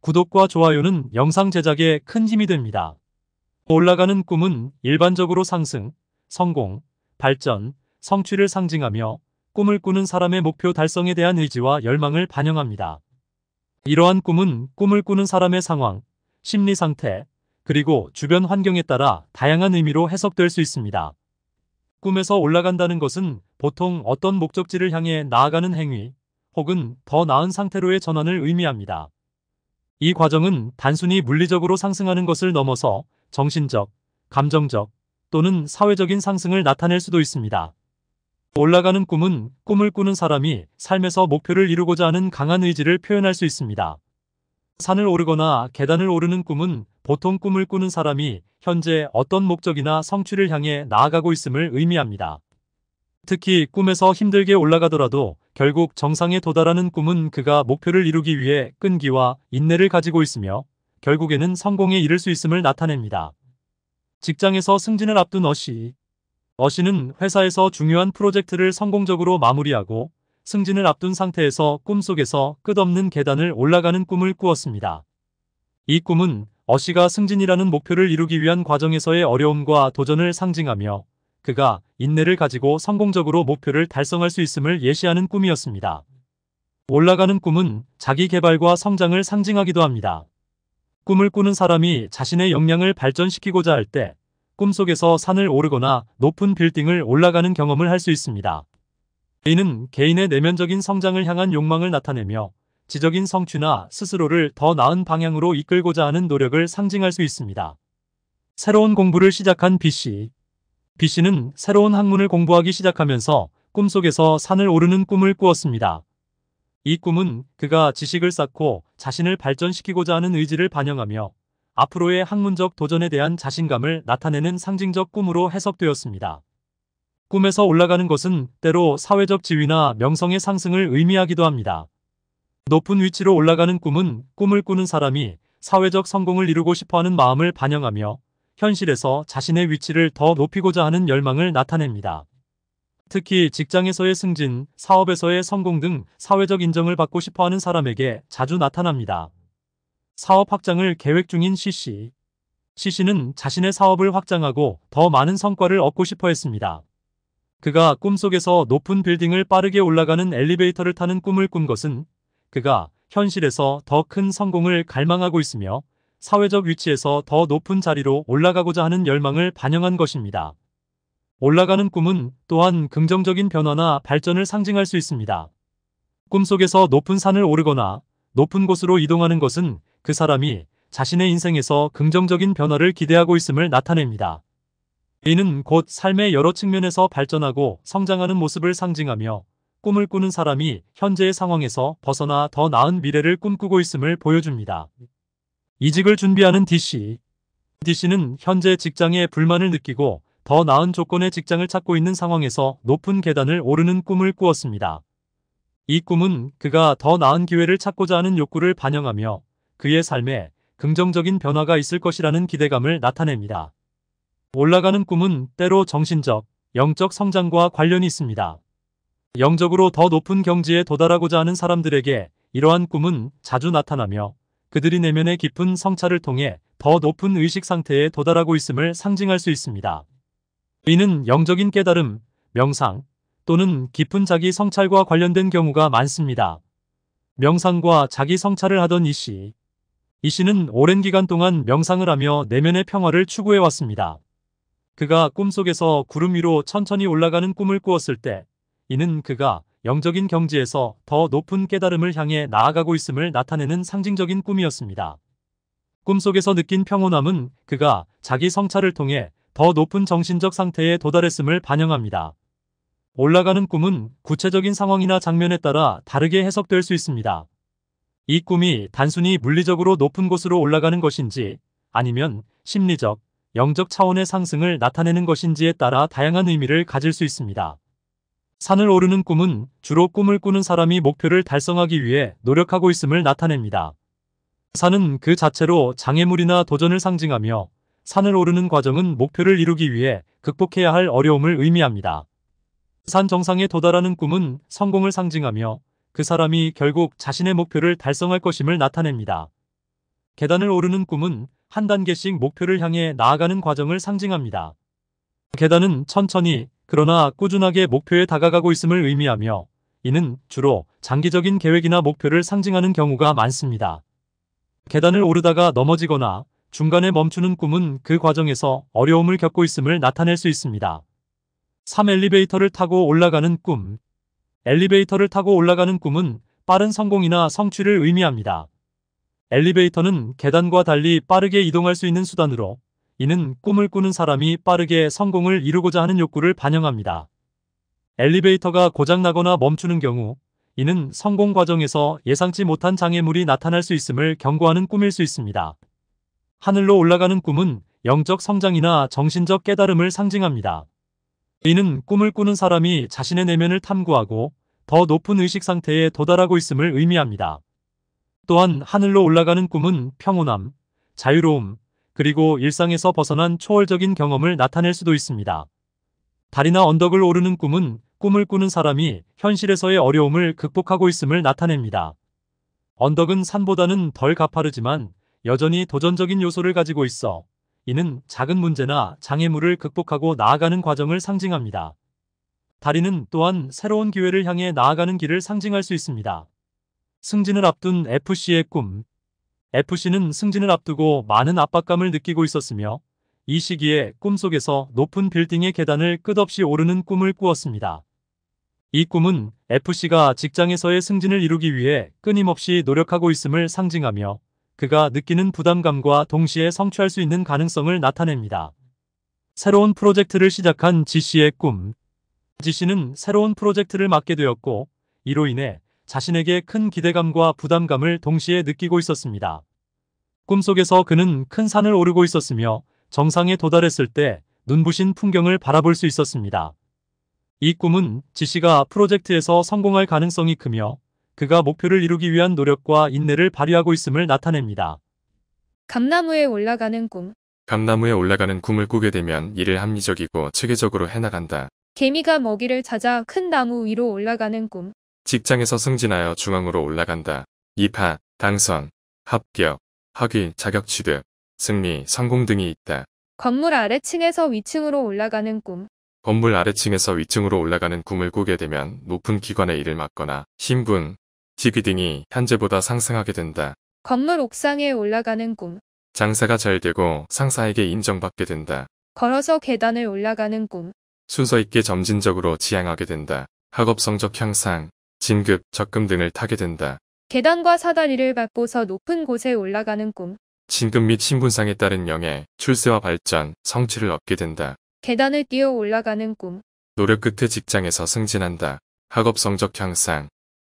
구독과 좋아요는 영상 제작에 큰 힘이 됩니다. 올라가는 꿈은 일반적으로 상승, 성공, 발전, 성취를 상징하며 꿈을 꾸는 사람의 목표 달성에 대한 의지와 열망을 반영합니다. 이러한 꿈은 꿈을 꾸는 사람의 상황, 심리 상태, 그리고 주변 환경에 따라 다양한 의미로 해석될 수 있습니다. 꿈에서 올라간다는 것은 보통 어떤 목적지를 향해 나아가는 행위 혹은 더 나은 상태로의 전환을 의미합니다. 이 과정은 단순히 물리적으로 상승하는 것을 넘어서 정신적, 감정적 또는 사회적인 상승을 나타낼 수도 있습니다. 올라가는 꿈은 꿈을 꾸는 사람이 삶에서 목표를 이루고자 하는 강한 의지를 표현할 수 있습니다. 산을 오르거나 계단을 오르는 꿈은 보통 꿈을 꾸는 사람이 현재 어떤 목적이나 성취를 향해 나아가고 있음을 의미합니다. 특히 꿈에서 힘들게 올라가더라도 결국 정상에 도달하는 꿈은 그가 목표를 이루기 위해 끈기와 인내를 가지고 있으며 결국에는 성공에 이를 수 있음을 나타냅니다. 직장에서 승진을 앞둔 어시 어시는 회사에서 중요한 프로젝트를 성공적으로 마무리하고 승진을 앞둔 상태에서 꿈속에서 끝없는 계단을 올라가는 꿈을 꾸었습니다. 이 꿈은 어시가 승진이라는 목표를 이루기 위한 과정에서의 어려움과 도전을 상징하며 그가 인내를 가지고 성공적으로 목표를 달성할 수 있음을 예시하는 꿈이었습니다. 올라가는 꿈은 자기 개발과 성장을 상징하기도 합니다. 꿈을 꾸는 사람이 자신의 역량을 발전시키고자 할 때 꿈속에서 산을 오르거나 높은 빌딩을 올라가는 경험을 할 수 있습니다. 이는 개인의 내면적인 성장을 향한 욕망을 나타내며 지적인 성취나 스스로를 더 나은 방향으로 이끌고자 하는 노력을 상징할 수 있습니다. 새로운 공부를 시작한 B씨. B씨는 새로운 학문을 공부하기 시작하면서 꿈속에서 산을 오르는 꿈을 꾸었습니다. 이 꿈은 그가 지식을 쌓고 자신을 발전시키고자 하는 의지를 반영하며 앞으로의 학문적 도전에 대한 자신감을 나타내는 상징적 꿈으로 해석되었습니다. 꿈에서 올라가는 것은 때로 사회적 지위나 명성의 상승을 의미하기도 합니다. 높은 위치로 올라가는 꿈은 꿈을 꾸는 사람이 사회적 성공을 이루고 싶어하는 마음을 반영하며 현실에서 자신의 위치를 더 높이고자 하는 열망을 나타냅니다. 특히 직장에서의 승진, 사업에서의 성공 등 사회적 인정을 받고 싶어하는 사람에게 자주 나타납니다. 사업 확장을 계획 중인 CC. CC는 자신의 사업을 확장하고 더 많은 성과를 얻고 싶어 했습니다. 그가 꿈속에서 높은 빌딩을 빠르게 올라가는 엘리베이터를 타는 꿈을 꾼 것은 그가 현실에서 더 큰 성공을 갈망하고 있으며 사회적 위치에서 더 높은 자리로 올라가고자 하는 열망을 반영한 것입니다. 올라가는 꿈은 또한 긍정적인 변화나 발전을 상징할 수 있습니다. 꿈속에서 높은 산을 오르거나 높은 곳으로 이동하는 것은 그 사람이 자신의 인생에서 긍정적인 변화를 기대하고 있음을 나타냅니다. 이는 곧 삶의 여러 측면에서 발전하고 성장하는 모습을 상징하며 꿈을 꾸는 사람이 현재의 상황에서 벗어나 더 나은 미래를 꿈꾸고 있음을 보여줍니다. 이직을 준비하는 DC. DC는 현재 직장에 불만을 느끼고 더 나은 조건의 직장을 찾고 있는 상황에서 높은 계단을 오르는 꿈을 꾸었습니다. 이 꿈은 그가 더 나은 기회를 찾고자 하는 욕구를 반영하며 그의 삶에 긍정적인 변화가 있을 것이라는 기대감을 나타냅니다. 올라가는 꿈은 때로 정신적, 영적 성장과 관련이 있습니다. 영적으로 더 높은 경지에 도달하고자 하는 사람들에게 이러한 꿈은 자주 나타나며 그들이 내면의 깊은 성찰을 통해 더 높은 의식 상태에 도달하고 있음을 상징할 수 있습니다. 이는 영적인 깨달음, 명상 또는 깊은 자기 성찰과 관련된 경우가 많습니다. 명상과 자기 성찰을 하던 이 씨. 이 씨는 오랜 기간 동안 명상을 하며 내면의 평화를 추구해왔습니다. 그가 꿈속에서 구름 위로 천천히 올라가는 꿈을 꾸었을 때 이는 그가 영적인 경지에서 더 높은 깨달음을 향해 나아가고 있음을 나타내는 상징적인 꿈이었습니다. 꿈속에서 느낀 평온함은 그가 자기 성찰을 통해 더 높은 정신적 상태에 도달했음을 반영합니다. 올라가는 꿈은 구체적인 상황이나 장면에 따라 다르게 해석될 수 있습니다. 이 꿈이 단순히 물리적으로 높은 곳으로 올라가는 것인지 아니면 심리적, 영적 차원의 상승을 나타내는 것인지에 따라 다양한 의미를 가질 수 있습니다. 산을 오르는 꿈은 주로 꿈을 꾸는 사람이 목표를 달성하기 위해 노력하고 있음을 나타냅니다. 산은 그 자체로 장애물이나 도전을 상징하며 산을 오르는 과정은 목표를 이루기 위해 극복해야 할 어려움을 의미합니다. 산 정상에 도달하는 꿈은 성공을 상징하며 그 사람이 결국 자신의 목표를 달성할 것임을 나타냅니다. 계단을 오르는 꿈은 한 단계씩 목표를 향해 나아가는 과정을 상징합니다. 계단은 천천히 그러나 꾸준하게 목표에 다가가고 있음을 의미하며 이는 주로 장기적인 계획이나 목표를 상징하는 경우가 많습니다. 계단을 오르다가 넘어지거나 중간에 멈추는 꿈은 그 과정에서 어려움을 겪고 있음을 나타낼 수 있습니다. 3. 엘리베이터를 타고 올라가는 꿈 엘리베이터를 타고 올라가는 꿈은 빠른 성공이나 성취를 의미합니다. 엘리베이터는 계단과 달리 빠르게 이동할 수 있는 수단으로 이는 꿈을 꾸는 사람이 빠르게 성공을 이루고자 하는 욕구를 반영합니다. 엘리베이터가 고장나거나 멈추는 경우 이는 성공 과정에서 예상치 못한 장애물이 나타날 수 있음을 경고하는 꿈일 수 있습니다. 하늘로 올라가는 꿈은 영적 성장이나 정신적 깨달음을 상징합니다. 이는 꿈을 꾸는 사람이 자신의 내면을 탐구하고 더 높은 의식 상태에 도달하고 있음을 의미합니다. 또한 하늘로 올라가는 꿈은 평온함, 자유로움, 그리고 일상에서 벗어난 초월적인 경험을 나타낼 수도 있습니다. 다리나 언덕을 오르는 꿈은 꿈을 꾸는 사람이 현실에서의 어려움을 극복하고 있음을 나타냅니다. 언덕은 산보다는 덜 가파르지만 여전히 도전적인 요소를 가지고 있어 이는 작은 문제나 장애물을 극복하고 나아가는 과정을 상징합니다. 다리는 또한 새로운 기회를 향해 나아가는 길을 상징할 수 있습니다. 승진을 앞둔 FC의 꿈, FC는 승진을 앞두고 많은 압박감을 느끼고 있었으며 이 시기에 꿈속에서 높은 빌딩의 계단을 끝없이 오르는 꿈을 꾸었습니다. 이 꿈은 FC가 직장에서의 승진을 이루기 위해 끊임없이 노력하고 있음을 상징하며 그가 느끼는 부담감과 동시에 성취할 수 있는 가능성을 나타냅니다. 새로운 프로젝트를 시작한 G씨의 꿈 G씨는 새로운 프로젝트를 맡게 되었고 이로 인해 자신에게 큰 기대감과 부담감을 동시에 느끼고 있었습니다. 꿈속에서 그는 큰 산을 오르고 있었으며 정상에 도달했을 때 눈부신 풍경을 바라볼 수 있었습니다. 이 꿈은 지씨가 프로젝트에서 성공할 가능성이 크며 그가 목표를 이루기 위한 노력과 인내를 발휘하고 있음을 나타냅니다. 감나무에 올라가는 꿈. 감나무에 올라가는 꿈을 꾸게 되면 이를 합리적이고 체계적으로 해나간다. 개미가 먹이를 찾아 큰 나무 위로 올라가는 꿈. 직장에서 승진하여 중앙으로 올라간다. 2파, 당선, 합격, 학위, 자격 취득, 승리, 성공 등이 있다. 건물 아래층에서 위층으로 올라가는 꿈. 건물 아래층에서 위층으로 올라가는 꿈을 꾸게 되면 높은 기관의 일을 맡거나 신분, 직위 등이 현재보다 상승하게 된다. 건물 옥상에 올라가는 꿈. 장사가 잘 되고 상사에게 인정받게 된다. 걸어서 계단을 올라가는 꿈. 순서 있게 점진적으로 지향하게 된다. 학업 성적 향상, 진급, 적금 등을 타게 된다. 계단과 사다리를 밟고서 높은 곳에 올라가는 꿈. 진급 및 신분상에 따른 영예, 출세와 발전, 성취를 얻게 된다. 계단을 뛰어 올라가는 꿈. 노력 끝에 직장에서 승진한다. 학업 성적 향상,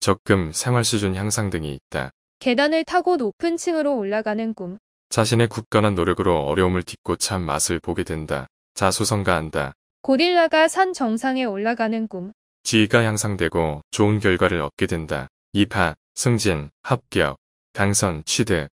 적금, 생활 수준 향상 등이 있다. 계단을 타고 높은 층으로 올라가는 꿈. 자신의 굳건한 노력으로 어려움을 딛고 참 맛을 보게 된다. 자수성가한다. 고릴라가 산 정상에 올라가는 꿈. 지위가 향상되고 좋은 결과를 얻게 된다. 입학, 승진, 합격, 당선, 취득,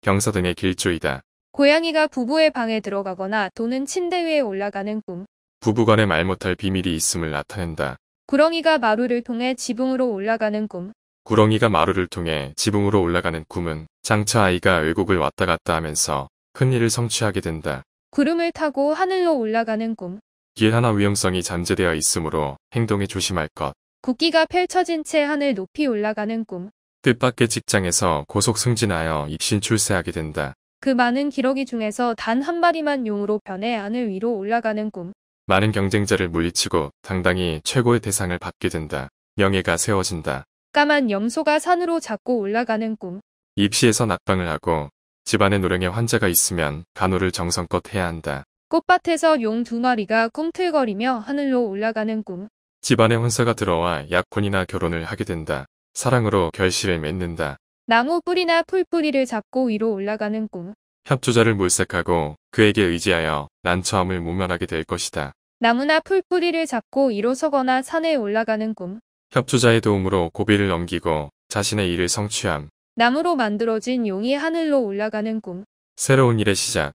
경서 등의 길조이다. 고양이가 부부의 방에 들어가거나 돈는 침대 위에 올라가는 꿈. 부부간에 말 못할 비밀이 있음을 나타낸다. 구렁이가 마루를 통해 지붕으로 올라가는 꿈. 구렁이가 마루를 통해 지붕으로 올라가는 꿈은 장차 아이가 외국을 왔다 갔다 하면서 큰 일을 성취하게 된다. 구름을 타고 하늘로 올라가는 꿈. 길 하나 위험성이 잠재되어 있으므로 행동에 조심할 것. 국기가 펼쳐진 채 하늘 높이 올라가는 꿈. 뜻밖의 직장에서 고속 승진하여 입신 출세하게 된다. 그 많은 기러기 중에서 단 한 마리만 용으로 변해 하늘 위로 올라가는 꿈. 많은 경쟁자를 물리치고 당당히 최고의 대상을 받게 된다. 명예가 세워진다. 까만 염소가 산으로 잡고 올라가는 꿈. 입시에서 낙방을 하고 집안에 노령의 환자가 있으면 간호를 정성껏 해야 한다. 꽃밭에서 용 두 마리가 꿈틀거리며 하늘로 올라가는 꿈. 집안에 혼사가 들어와 약혼이나 결혼을 하게 된다. 사랑으로 결실을 맺는다. 나무 뿌리나 풀뿌리를 잡고 위로 올라가는 꿈. 협조자를 물색하고 그에게 의지하여 난처함을 모면하게 될 것이다. 나무나 풀뿌리를 잡고 이로 서거나 산에 올라가는 꿈. 협조자의 도움으로 고비를 넘기고 자신의 일을 성취함. 나무로 만들어진 용이 하늘로 올라가는 꿈. 새로운 일의 시작.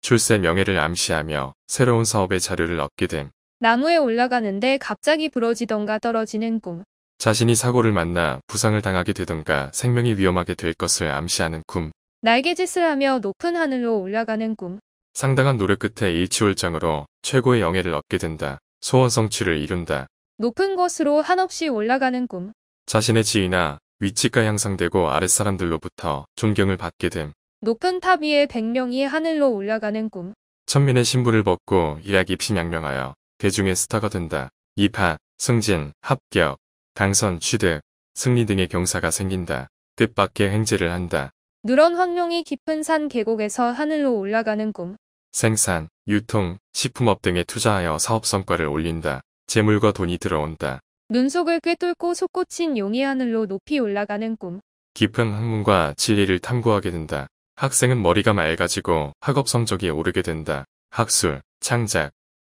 출세 명예를 암시하며 새로운 사업의 자료를 얻게 됨. 나무에 올라가는데 갑자기 부러지던가 떨어지는 꿈. 자신이 사고를 만나 부상을 당하게 되던가 생명이 위험하게 될 것을 암시하는 꿈. 날개짓을 하며 높은 하늘로 올라가는 꿈. 상당한 노력 끝에 일치월장으로 최고의 영예를 얻게 된다. 소원 성취를 이룬다. 높은 곳으로 한없이 올라가는 꿈. 자신의 지위나 위치가 향상되고 아랫사람들로부터 존경을 받게 됨. 높은 탑 위에 백명이 하늘로 올라가는 꿈. 천민의 신부를 벗고 일약 입시 양명하여 대중의 스타가 된다. 입하, 승진, 합격, 당선, 취득, 승리 등의 경사가 생긴다. 뜻밖의 행제를 한다. 누런 황룡이 깊은 산 계곡에서 하늘로 올라가는 꿈. 생산, 유통, 식품업 등에 투자하여 사업 성과를 올린다. 재물과 돈이 들어온다. 눈속을 꿰뚫고 솟구친 용이 하늘로 높이 올라가는 꿈. 깊은 학문과 진리를 탐구하게 된다. 학생은 머리가 맑아지고 학업 성적이 오르게 된다. 학술, 창작,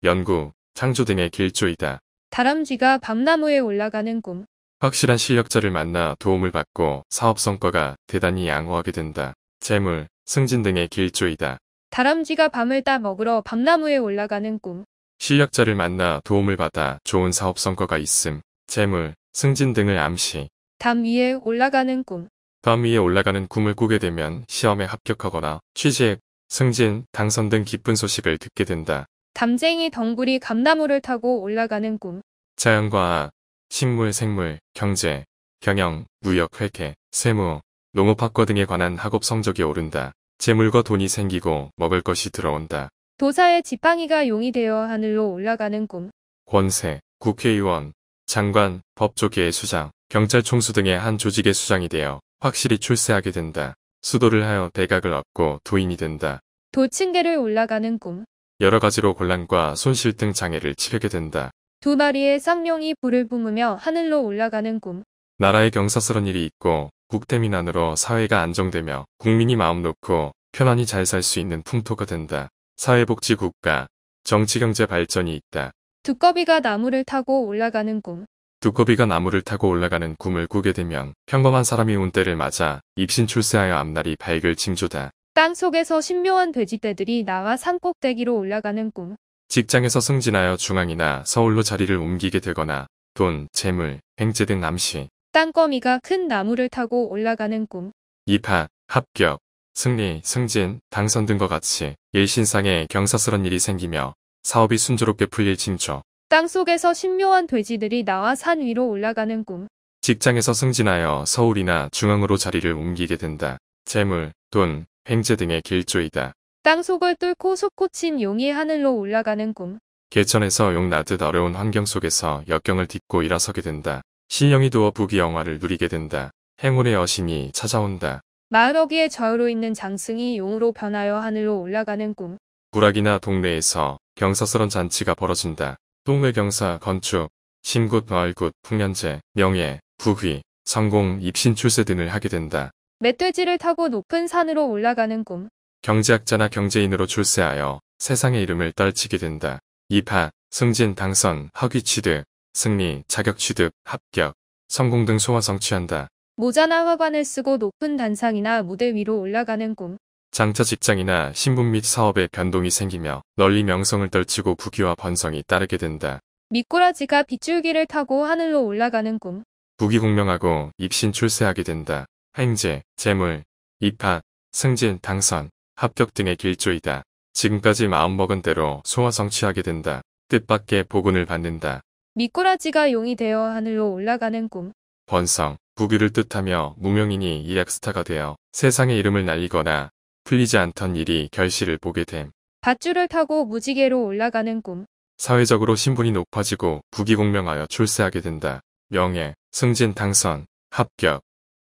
연구, 창조 등의 길조이다. 다람쥐가 밤나무에 올라가는 꿈. 확실한 실력자를 만나 도움을 받고 사업 성과가 대단히 양호하게 된다. 재물, 승진 등의 길조이다. 다람쥐가 밤을 따 먹으러 밤나무에 올라가는 꿈. 실력자를 만나 도움을 받아 좋은 사업 성과가 있음. 재물, 승진 등을 암시. 담 위에 올라가는 꿈. 밤 위에 올라가는 꿈을 꾸게 되면 시험에 합격하거나 취직, 승진, 당선 등 기쁜 소식을 듣게 된다. 담쟁이 덩굴이 감나무를 타고 올라가는 꿈. 자연과학, 식물, 생물, 경제, 경영, 무역, 회계, 세무, 농업학과 등에 관한 학업 성적이 오른다. 재물과 돈이 생기고 먹을 것이 들어온다. 도사의 지팡이가 용이 되어 하늘로 올라가는 꿈. 권세, 국회의원, 장관, 법조계의 수장, 경찰 총수 등의 한 조직의 수장이 되어 확실히 출세하게 된다. 수도를 하여 대각을 얻고 도인이 된다. 도층계를 올라가는 꿈. 여러 가지로 곤란과 손실 등 장애를 치르게 된다. 두 마리의 쌍룡이 불을 뿜으며 하늘로 올라가는 꿈. 나라의 경사스런 일이 있고 국대민 안으로 사회가 안정되며 국민이 마음 놓고 편안히 잘 살 수 있는 풍토가 된다. 사회복지 국가, 정치경제 발전이 있다. 두꺼비가 나무를 타고 올라가는 꿈. 두꺼비가 나무를 타고 올라가는 꿈을 꾸게 되면 평범한 사람이 운때를 맞아 입신 출세하여 앞날이 밝을 징조다. 땅속에서 신묘한 돼지떼들이 나와 산꼭대기로 올라가는 꿈. 직장에서 승진하여 중앙이나 서울로 자리를 옮기게 되거나 돈, 재물, 횡재 등남시 땅거미가 큰 나무를 타고 올라가는 꿈. 입학, 합격, 승리, 승진, 당선 등과 같이 일신상에 경사스런 일이 생기며 사업이 순조롭게 풀릴 징조. 땅속에서 신묘한 돼지들이 나와 산 위로 올라가는 꿈. 직장에서 승진하여 서울이나 중앙으로 자리를 옮기게 된다. 재물, 돈, 횡재 등의 길조이다. 땅속을 뚫고 솟구친 용이 하늘로 올라가는 꿈. 개천에서 용 나듯 어려운 환경 속에서 역경을 딛고 일어서게 된다. 신령이 두어 부귀영화를 누리게 된다. 행운의 여신이 찾아온다. 마을 어귀의 좌우로 있는 장승이 용으로 변하여 하늘로 올라가는 꿈. 구락이나 동네에서 경사스런 잔치가 벌어진다. 동회경사 건축, 신굿 마을굿, 풍년제, 명예, 부귀, 성공, 입신 출세 등을 하게 된다. 멧돼지를 타고 높은 산으로 올라가는 꿈. 경제학자나 경제인으로 출세하여 세상의 이름을 떨치게 된다. 입하, 승진, 당선, 허위 취득, 승리, 자격 취득, 합격, 성공 등 소원 성취한다. 모자나 화관을 쓰고 높은 단상이나 무대 위로 올라가는 꿈. 장차 직장이나 신분 및 사업에 변동이 생기며 널리 명성을 떨치고 부귀와 번성이 따르게 된다. 미꾸라지가 빗줄기를 타고 하늘로 올라가는 꿈. 부귀공명하고 입신 출세하게 된다. 행제, 재물, 입학, 승진, 당선, 합격 등의 길조이다. 지금까지 마음먹은 대로 소화 성취하게 된다. 뜻밖의 복운을 받는다. 미꾸라지가 용이 되어 하늘로 올라가는 꿈. 번성, 부귀를 뜻하며 무명인이 일약스타가 되어 세상의 이름을 날리거나 풀리지 않던 일이 결실을 보게 됨. 밧줄을 타고 무지개로 올라가는 꿈. 사회적으로 신분이 높아지고 부귀공명하여 출세하게 된다. 명예, 승진 당선, 합격,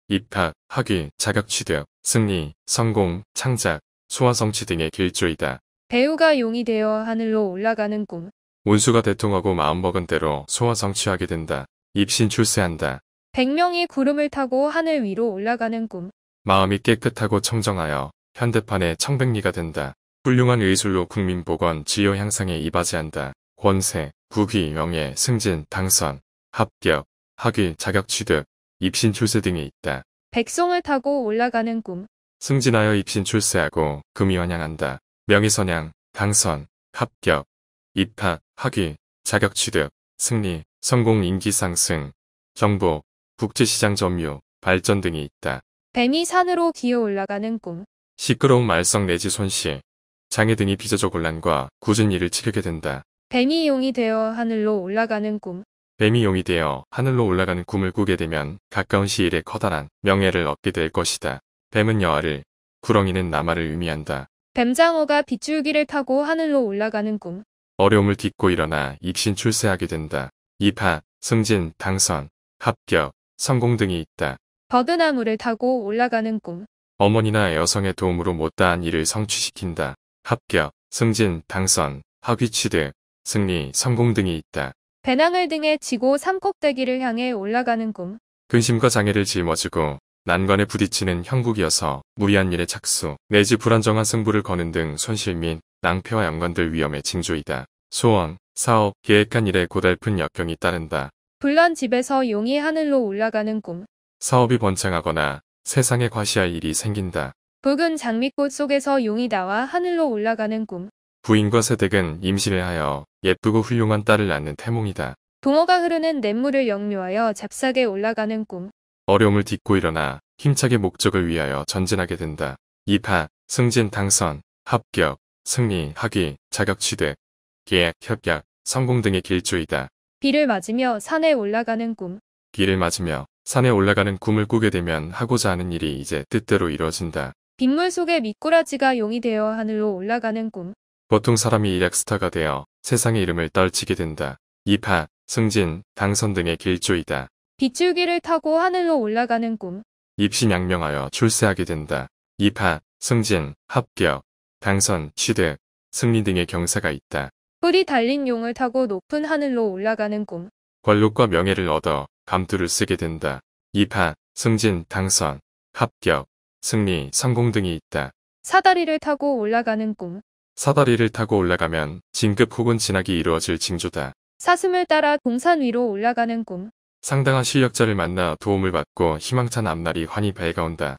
입학, 학위, 자격 취득, 승리, 성공, 창작, 소화 성취 등의 길조이다. 배우가 용이 되어 하늘로 올라가는 꿈. 운수가 대통하고 마음먹은 대로 소화 성취하게 된다. 입신 출세한다. 백명이 구름을 타고 하늘 위로 올라가는 꿈. 마음이 깨끗하고 청정하여 현대판의 청백리가 된다. 훌륭한 의술로 국민 보건 지효 향상에 이바지한다. 권세, 부귀, 명예, 승진, 당선, 합격, 학위, 자격 취득, 입신 출세 등이 있다. 백성을 타고 올라가는 꿈. 승진하여 입신 출세하고 금이 환양한다 명의선양, 당선, 합격, 입학, 학위, 자격 취득, 승리, 성공 인기 상승, 정보, 국제시장 점유, 발전 등이 있다. 뱀이 산으로 기어 올라가는 꿈. 시끄러운 말썽 내지 손실, 장애 등이 빚어져 곤란과 굳은 일을 치르게 된다. 뱀이 용이 되어 하늘로 올라가는 꿈. 뱀이 용이 되어 하늘로 올라가는 꿈을 꾸게 되면 가까운 시일에 커다란 명예를 얻게 될 것이다. 뱀은 여아를, 구렁이는 남아를 의미한다. 뱀장어가 빗줄기를 타고 하늘로 올라가는 꿈. 어려움을 딛고 일어나 입신 출세하게 된다. 입하, 승진, 당선, 합격, 성공 등이 있다. 버드나무를 타고 올라가는 꿈. 어머니나 여성의 도움으로 못다한 일을 성취시킨다. 합격, 승진, 당선, 학위 취득, 승리, 성공 등이 있다. 배낭을 등에 지고 삼꼭대기를 향해 올라가는 꿈. 근심과 장애를 짊어지고 난관에 부딪히는 형국이어서 무리한 일에 착수, 내지 불안정한 승부를 거는 등 손실 및 낭패와 연관될 위험의 징조이다. 소원, 사업, 계획한 일에 고달픈 역경이 따른다. 불난 집에서 용이 하늘로 올라가는 꿈. 사업이 번창하거나 세상에 과시할 일이 생긴다. 붉은 장미꽃 속에서 용이 나와 하늘로 올라가는 꿈. 부인과 세댁은 임신을 하여 예쁘고 훌륭한 딸을 낳는 태몽이다. 동어가 흐르는 냇물을 역류하여 잽싸게 올라가는 꿈. 어려움을 딛고 일어나 힘차게 목적을 위하여 전진하게 된다. 입학, 승진 당선, 합격, 승리, 학위, 자격 취득, 계약, 협약, 성공 등의 길조이다. 비를 맞으며 산에 올라가는 꿈. 비를 맞으며 산에 올라가는 꿈을 꾸게 되면 하고자 하는 일이 이제 뜻대로 이루어진다. 빗물 속에 미꾸라지가 용이 되어 하늘로 올라가는 꿈. 보통 사람이 일약스타가 되어 세상의 이름을 떨치게 된다. 이파, 승진, 당선 등의 길조이다. 빗줄기를 타고 하늘로 올라가는 꿈. 입신양명하여 출세하게 된다. 이파, 승진, 합격, 당선, 취득, 승리 등의 경사가 있다. 뿔이 달린 용을 타고 높은 하늘로 올라가는 꿈. 권력과 명예를 얻어 감투를 쓰게 된다. 2파, 승진, 당선, 합격, 승리, 성공 등이 있다. 사다리를 타고 올라가는 꿈. 사다리를 타고 올라가면 진급 혹은 진학이 이루어질 징조다. 사슴을 따라 동산 위로 올라가는 꿈. 상당한 실력자를 만나 도움을 받고 희망찬 앞날이 환히 밝아온다.